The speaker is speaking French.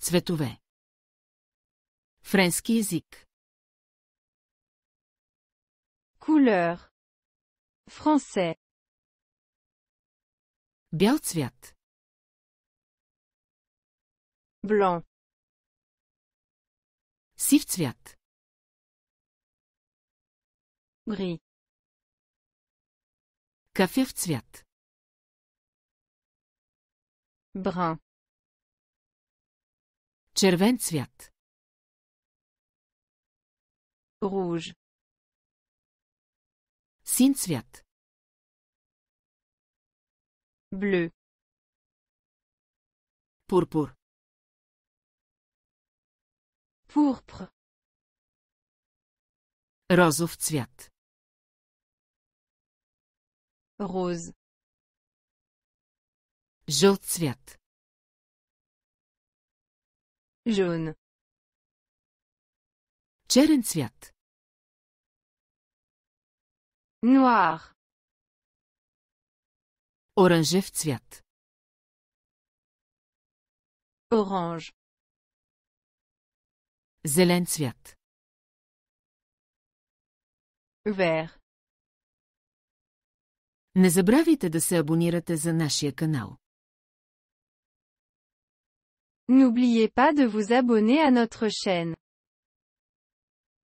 Цветове. Френски език. Couleur. Français. Бял Blanc. Сив Gris. Café. Brun. Червен цвят. Rouge. Син цвят. Bleu. Пурпур. Pourpre. Розов цвят. Rose. Жълт цвят. Жун. Черен цвят. Нуар. Оранжев цвят. Оранж. Зелен цвят. Вер. Не забравяйте да се абонирате за нашия канал. N'oubliez pas de vous abonner à notre chaîne.